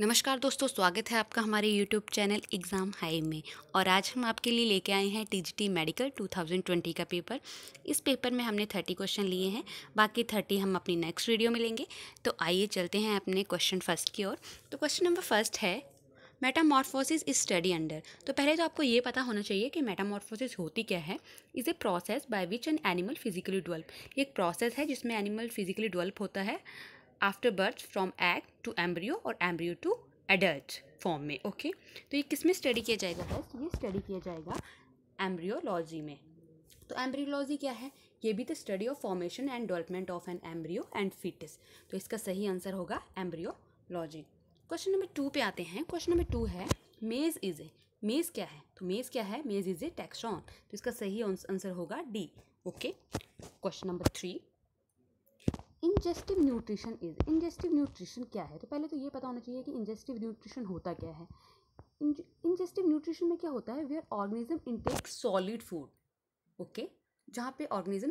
नमस्कार दोस्तों स्वागत है आपका हमारे यूट्यूब चैनल एग्ज़ाम हाई में और आज हम आपके लिए लेके आए हैं टीजीटी मेडिकल 2020 का पेपर इस पेपर में हमने 30 क्वेश्चन लिए हैं बाकी 30 हम अपनी नेक्स्ट वीडियो में लेंगे तो आइए चलते हैं अपने क्वेश्चन फर्स्ट की ओर तो क्वेश्चन नंबर फर्स्ट है मेटामॉर्फोसिस इज स्टडी अंडर तो पहले तो आपको ये पता होना चाहिए कि मेटामॉर्फोसिस होती क्या है is a process by which an animal physically develop एक प्रोसेस है जिसमें एनिमल फिजिकली डेवलप होता है after birth from egg to embryo और एम्ब्रियो टू एडल्ट फॉर्म में ओके तो ये किस में स्टडी किया जाएगा बस ये स्टडी किया जाएगा एम्ब्रियोलॉजी में तो एम्ब्रियोलॉजी क्या है ये भी the study of formation and development of an embryo and fetus तो इसका सही आंसर होगा एम्ब्रियोलॉजी क्वेश्चन नंबर टू पे आते हैं क्वेश्चन नंबर टू है मेज इज ए मेज क्या है तो मेज क्या है मेज इज ए टेक्सॉन तो इसका सही आंसर होगा D okay question number three ingestive nutrition is ingestive nutrition क्या है तो पहले तो ये पता होना चाहिए कि इंजेस्टिव न्यूट्रिशन होता क्या है इंजेस्टिव न्यूट्रिशन में क्या होता है where organism intake solid food okay जहाँ पे ऑर्गेनिज्म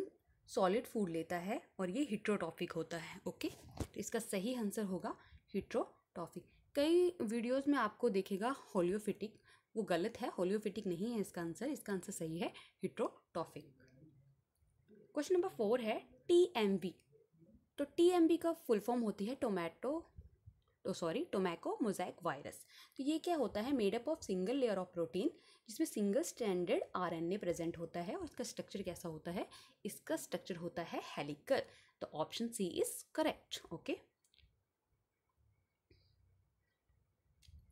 सॉलिड फूड लेता है और ये हिट्रोटॉफिक होता है ओके तो इसका सही आंसर होगा हिट्रोटॉफिक कई वीडियोस में आपको देखेगा होलियोफिटिक वो गलत है होलियोफिटिक नहीं है इसका आंसर इसका आंसर सही है हिट्रोटॉफिक क्वेश्चन नंबर फोर है टी एम वी तो टी का फुल फॉर्म होती है टोमेटो तो सॉरी टोमैको मोजैक वायरस तो ये क्या होता है made up of single layer of protein जिसमें सिंगल स्टैंडर्ड आरएनए प्रेजेंट होता है और इसका स्ट्रक्चर कैसा होता है इसका स्ट्रक्चर होता है हेलिकल तो option C is correct okay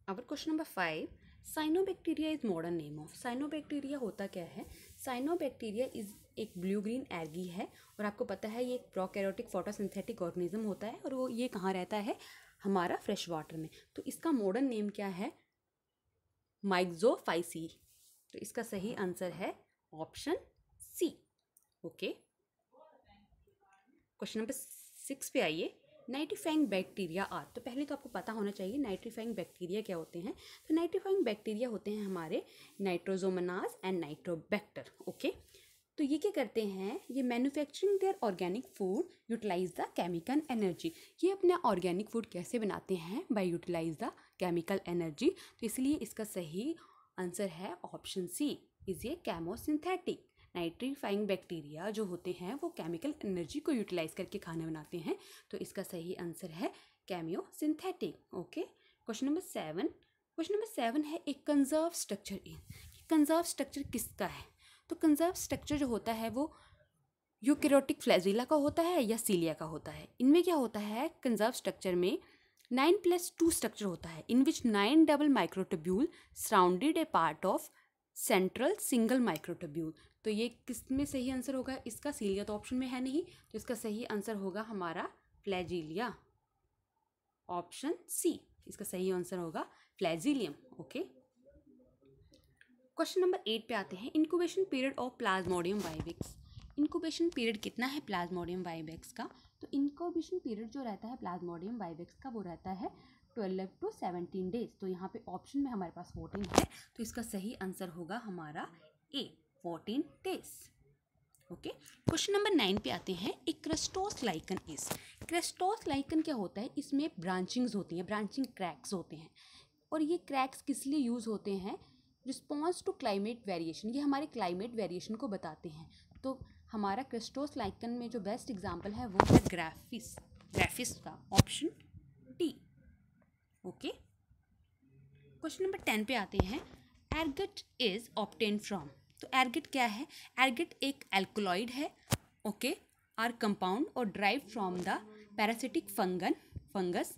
our question number five cyanobacteria is modern name of cyanobacteria होता क्या है साइनोबैक्टीरिया इज एक ब्लू ग्रीन एर्गी है और आपको पता है ये एक प्रोकैरियोटिक फोटोसिंथेटिक ऑर्गेनिज्म होता है और वो ये कहाँ रहता है हमारा फ्रेश वाटर में तो इसका मॉडर्न नेम क्या है माइक्जोफाइसी तो इसका सही आंसर है option C okay question number six पे आइए नाइट्रीफाइंग बैक्टीरिया आर तो पहले तो आपको पता होना चाहिए नाइट्रीफाइंग बैक्टीरिया क्या होते हैं तो नाइट्रीफाइंग बैक्टीरिया होते हैं हमारे नाइट्रोजोमनाज एंड नाइट्रोबैक्टर ओके तो ये क्या करते हैं ये manufacturing their organic food utilize the chemical energy ये अपना ऑर्गेनिक फूड कैसे बनाते हैं by utilize the chemical energy तो इसलिए इसका सही आंसर है ऑप्शन सी इज ये कैमोसिंथेटिक नाइट्रीफाइंग बैक्टीरिया जो होते हैं वो केमिकल एनर्जी को यूटिलाइज करके खाना बनाते हैं तो इसका सही आंसर है chemosynthetic okay question number seven question number seven है एक कंजर्व स्ट्रक्चर इन कंजर्व स्ट्रक्चर किसका है तो कंजर्व स्ट्रक्चर जो होता है वो यूकेरोटिक फ्लैजिला का होता है या सीलिया का होता है इनमें क्या होता है कंजर्व स्ट्रक्चर में नाइन प्लस टू स्ट्रक्चर होता है in which nine double microtubule surrounded a part of central single microtubule तो ये किस में सही आंसर होगा इसका सीलिया तो ऑप्शन में है नहीं तो इसका सही आंसर होगा हमारा फ्लैजिलिया ऑप्शन सी इसका सही आंसर होगा flagellum okay question number eight पे आते हैं incubation period of plasmodium vivax incubation period कितना है प्लाज्मोडियम वाइबेक्स का तो इंक्यूबेशन पीरियड जो रहता है प्लाज्मोडियम वाइबेक्स का वो रहता है ट्वेल्व टू सेवनटीन डेज तो यहाँ पे ऑप्शन में हमारे पास फोर्टीन है तो इसका सही आंसर होगा हमारा A fourteen days okay question number nine पे आते हैं एक क्रेस्टोस लाइकन इस क्रेस्टोस लाइकन क्या होता है इसमें ब्रांचिंग्स होती हैं ब्रांचिंग क्रैक्स होते हैं और ये क्रैक्स किस लिए यूज़ होते हैं रिस्पॉन्स टू क्लाइमेट वेरिएशन ये हमारे क्लाइमेट वेरिएशन को बताते हैं तो हमारा क्रिस्टोस लाइकन में जो बेस्ट एग्जाम्पल है वो है ग्राफिस ग्राफिस का option D okay question number ten पे आते हैं एर्गट इज़ ऑप्टेन फ्रॉम तो एर्गेट क्या है एर्गेट एक एल्कोलॉइड है ओके आर कंपाउंड और derive from the parasitic fungal fungus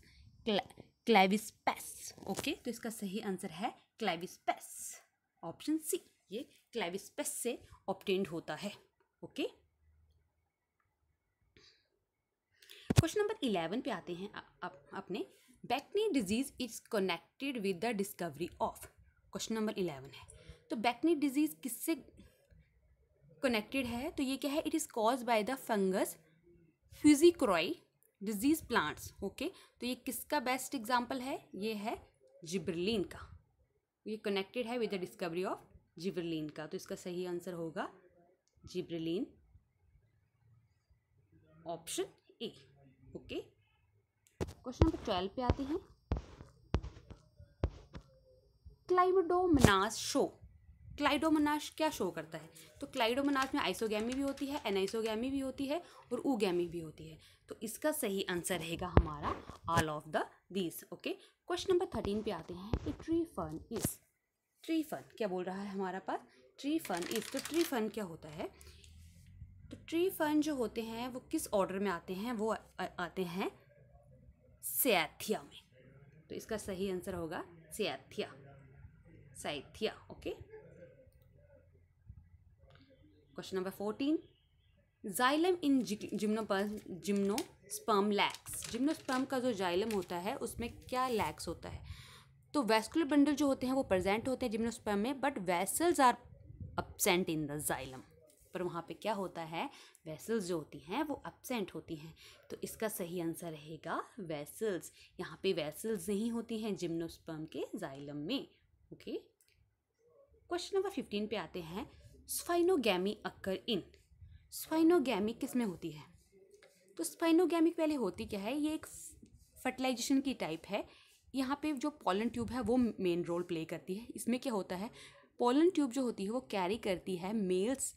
claviceps okay तो इसका सही आंसर है क्लाइविस्पेस ऑप्शन सी ये क्लेविस्पस से ऑप्टेंड होता है ओके क्वेश्चन नंबर इलेवन पे आते हैं आप अपने bakanae disease is connected with the discovery of question number eleven है तो बैक्नी डिजीज किससे कनेक्टेड है तो ये क्या है it is cause by the fungus fujikuroi disease plants okay तो ये किसका बेस्ट एग्जाम्पल है ये है जिब्रलिन का ये कनेक्टेड है with the discovery of gibberellin का तो इसका सही आंसर होगा gibberellin option A okay question number twelve पे आते हैं क्लाइडोमनास शो क्लाइडोमनास क्या शो करता है तो क्लाइडोमनास में आइसोगैमी भी होती है एनाइसोगैमी भी होती है और ऊगैमी भी होती है तो इसका सही आंसर रहेगा हमारा all of the these okay question number thirteen पे आते हैं कि tree fern is tree fern क्या बोल रहा है हमारा पास ट्री फन इज तो ट्री फन क्या होता है तो ट्री फन जो होते हैं वो किस ऑर्डर में आते हैं वो आते हैं सैथिया में तो इसका सही आंसर होगा cyathea cyathea okay question number fourteen xylem in gymnosperm gymnosperm lacks gymnosperm का जो जाइलम होता है उसमें क्या लैक्स होता है तो वेस्कुलर बंडल जो होते हैं वो प्रेजेंट होते हैं जिम्नोस्पर्म में but vessels are absent in the xylem पर वहाँ पे क्या होता है वेसल्स जो होती हैं वो अपसेंट होती हैं तो इसका सही आंसर रहेगा वेसल्स यहाँ पे वेसल्स नहीं होती हैं जिम्नोस्पर्म के जाइलम में ओके क्वेश्चन नंबर फिफ्टीन पे आते हैं स्फाइनोगैमी अक्कर इन स्पाइनोगैमिक किस में होती है तो स्पाइनोगैमिक पहले होती क्या है ये एक फर्टिलाइजेशन की टाइप है यहाँ पे जो पोलन ट्यूब है वो मेन रोल प्ले करती है इसमें क्या होता है पोलन ट्यूब जो होती है वो कैरी करती है मेल्स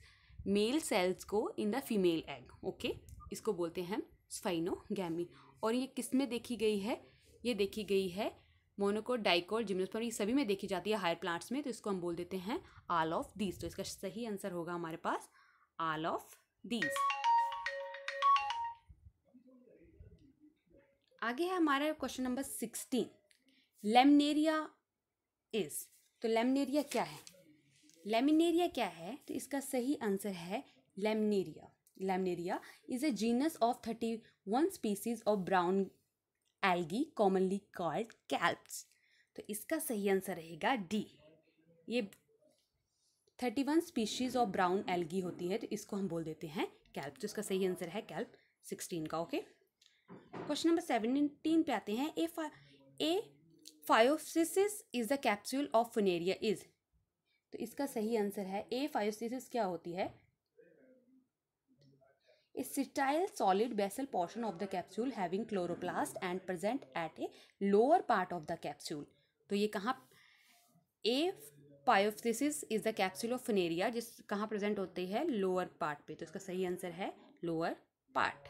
मेल सेल्स को in the female egg okay इसको बोलते हैं स्पाइनोगैमी और ये किस में देखी गई है ये देखी गई है मोनोकोड डाइकोड जिम्नोस्पर्म ये सभी में देखी जाती है हायर प्लांट्स में तो इसको हम बोल देते हैं आल ऑफ दीज तो इसका सही आंसर होगा हमारे पास आल ऑफ दीज आगे है हमारा question number sixteen laminaria is तो लेमनेरिया क्या है लेमिनेरिया क्या है तो इसका सही आंसर है laminaria laminaria is a genus of thirty one species of brown algae commonly called kelps तो इसका सही आंसर रहेगा डी ये thirty one species of brown algae होती है तो इसको हम बोल देते हैं कैल्प तो इसका सही आंसर है कैल्प सिक्सटीन का ओके क्वेश्चन नंबर सेवनटीन पे आते हैं apo apophysis is the capsule of funaria इज तो इसका सही आंसर है ए फायोसिस क्या होती है a sterile solid basal portion of the capsule having chloroplast and present at a lower part of the capsule तो ये कहाँ a apophysis is the capsule of funaria जिस कहाँ प्रेजेंट होती है लोअर पार्ट पे तो इसका सही आंसर है lower part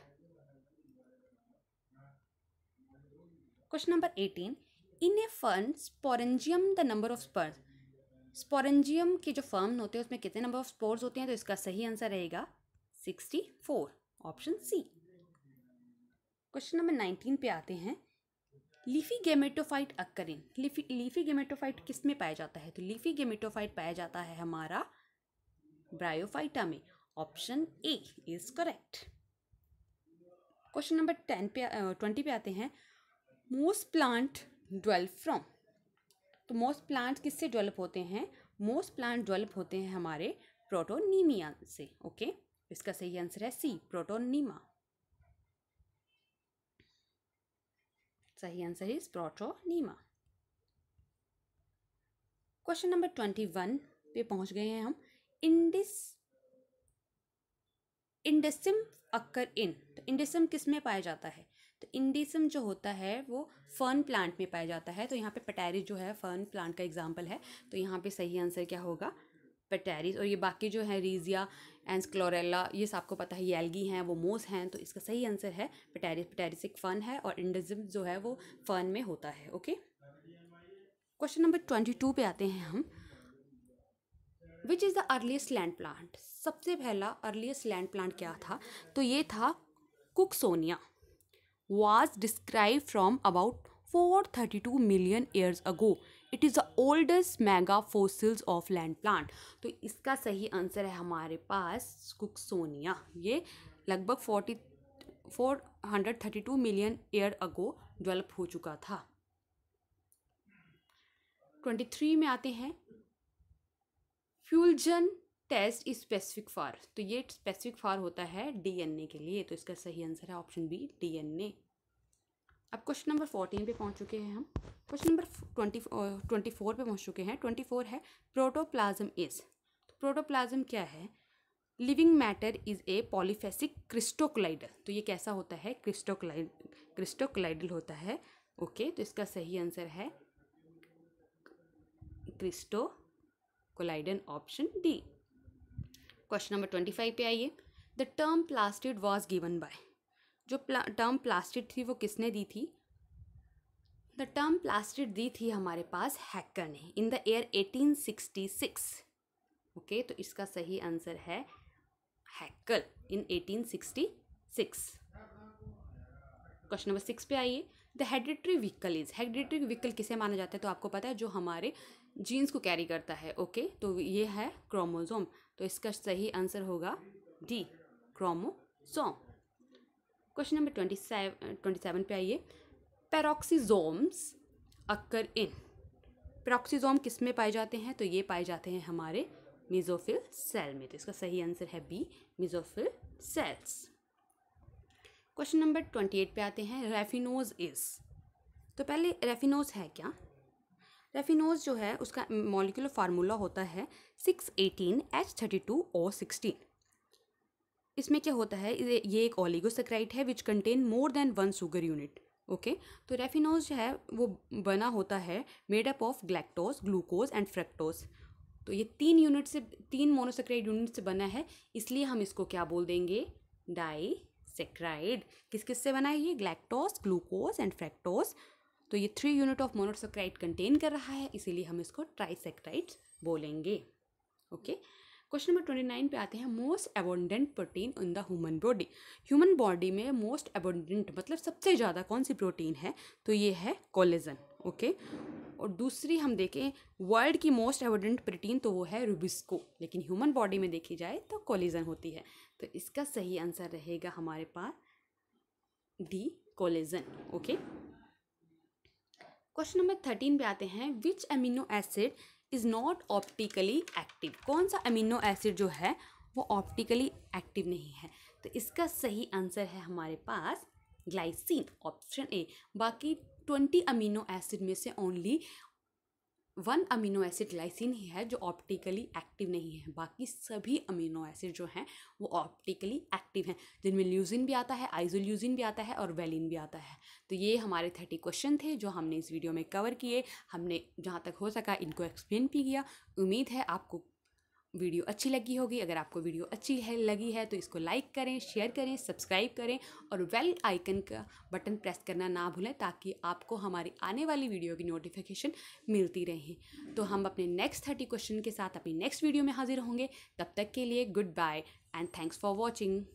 question number eighteen in a fern sporangium the number of spores sporangium के जो फर्म होते हैं उसमें कितने नंबर ऑफ स्पोर्स होते हैं तो इसका सही आंसर रहेगा sixty four option C question number nineteen पे आते हैं leafy gametophyte occurring leafy leafy gametophyte किस में पाया जाता है तो लीफी गेमेटोफाइट पाया जाता है हमारा ब्रायोफाइटा में option A is correct question number ten पे ट्वेंटी पे आते हैं मोस्ट प्लांट डेवलप फ्रॉम तो मोस्ट प्लांट किससे डेवलप होते हैं मोस्ट प्लांट डेवलप होते हैं हमारे प्रोटोनीमिया से ओके okay? इसका सही आंसर है सी प्रोटोनीमा सही answer is protonema question number twenty one पे पहुंच गए हैं हम इंडिस इंडेसिम अक्कर इन तो इंडेसिम किस में पाया जाता है तो इंडेसिम जो होता है वो फर्न प्लांट में पाया जाता है तो यहाँ पे पटेरी जो है फर्न प्लांट का एग्जाम्पल है तो यहाँ पे सही आंसर क्या होगा फेटेरिस और ये बाकी जो है रीजिया एंड क्लोरेला ये सबको पता है येलगी एल्गी हैं वो मोस हैं तो इसका सही आंसर है पेटेरिस पेटेरिस एक फ़न है और इंडजम जो है वो फ़न में होता है okay question number twenty two पे आते हैं हम which is the earliest land plant सबसे पहला अर्लीस्ट लैंड प्लांट क्या था तो ये था cooksonia was describe from about four thirty two million years ago it is the oldest mega fossils of land plant तो इसका सही आंसर है हमारे पास कुकसोनिया ये लगभग forty four hundred thirty two million year ago develop हो चुका था ट्वेंटी थ्री में आते हैं feulgen test is specific for तो ये स्पेसिफिक फार होता है डीएनए के लिए तो इसका सही आंसर है ऑप्शन बी डीएनए अब क्वेश्चन नंबर फोर्टीन पे पहुंच चुके हैं हम question number twenty twenty four पे पहुंच चुके हैं ट्वेंटी फोर है प्रोटोप्लाज्म इज तो प्रोटोप्लाज्म क्या है living matter is a polyphasic crystallocolloidal तो ये कैसा होता है क्रिस्टोक्लाइड क्रिस्टोक्लाइडल होता है ओके तो इसका सही आंसर है colloidal option D question number twenty five पे आइए the term plastid was given by जो प्ला, टर्म प्लास्टिड थी वो किसने दी थी द टर्म प्लास्टिड दी थी हमारे पास हैकर ने इन द ईयर 1866 ओके तो इसका सही आंसर है Haeckel in 1866 question number six पे आइए the hereditary vehicle is hereditary vehicle किसे माना जाता है तो आपको पता है जो हमारे जीन्स को कैरी करता है ओके okay? तो ये है क्रोमोजोम तो इसका सही आंसर होगा D chromosome question number twenty seven twenty seven पे आइए पैरोक्सीजोम्स अक्कर इन पैरोक्सीजोम किस में पाए जाते हैं तो ये पाए जाते हैं हमारे मिजोफिल सेल में तो इसका सही आंसर है B mesophyll cells question number twenty eight पे आते हैं रेफिनोज इज तो पहले रेफिनोज है क्या रेफिनोज जो है उसका मॉलिकुलर फार्मूला होता है six eighteen H thirty two O sixteen इसमें क्या होता है ये एक ओलिगोसेक्राइड है which contain more than one sugar unit okay तो रेफिनोज जो है वो बना होता है made up of galactose glucose and fructose तो ये तीन यूनिट से तीन मोनोसेक्राइड यूनिट से बना है इसलिए हम इसको क्या बोल देंगे डाई सेक्राइड किस किस से बना है ये ग्लैक्टोस ग्लूकोज एंड फ्रेक्टोज तो ये three unit of monosaccharide contain कर रहा है इसीलिए हम इसको ट्राई बोलेंगे okay okay? Question number twenty nine पे आते हैं most abundant protein in the human body human body में मोस्ट एबोंडेंट मतलब सबसे ज़्यादा कौन सी प्रोटीन है तो ये है कोलेजन ओके और दूसरी हम देखें वर्ल्ड की मोस्ट एवोडेंट प्रोटीन तो वो है रूबिस्को लेकिन ह्यूमन बॉडी में देखी जाए तो कोलिजन होती है तो इसका सही आंसर रहेगा हमारे पास D collagen okay question number thirteen पे आते हैं which amino acid is not optically active कौन सा अमीनो एसिड जो है वो ऑप्टिकली एक्टिव नहीं है तो इसका सही आंसर है हमारे पास ग्लाइसिन ऑप्शन ए बाकी ट्वेंटी अमीनो एसिड में से only one amino acid lysine ही है जो ऑप्टिकली एक्टिव नहीं है बाकी सभी अमीनो एसिड जो हैं वो ऑप्टिकली एक्टिव हैं जिनमें ल्यूजिन भी आता है आइजोल्यूजिन भी आता है और वेलिन भी आता है तो ये हमारे थर्टी क्वेश्चन थे जो हमने इस वीडियो में कवर किए हमने जहाँ तक हो सका इनको एक्सप्लेन भी किया उम्मीद है आपको वीडियो अच्छी लगी होगी अगर आपको वीडियो अच्छी है लगी है तो इसको लाइक करें शेयर करें सब्सक्राइब करें और वेल आइकन का बटन प्रेस करना ना भूलें ताकि आपको हमारी आने वाली वीडियो की नोटिफिकेशन मिलती रहे तो हम अपने नेक्स्ट थर्टी क्वेश्चन के साथ अपनी नेक्स्ट वीडियो में हाजिर होंगे तब तक के लिए goodbye and thanks for watching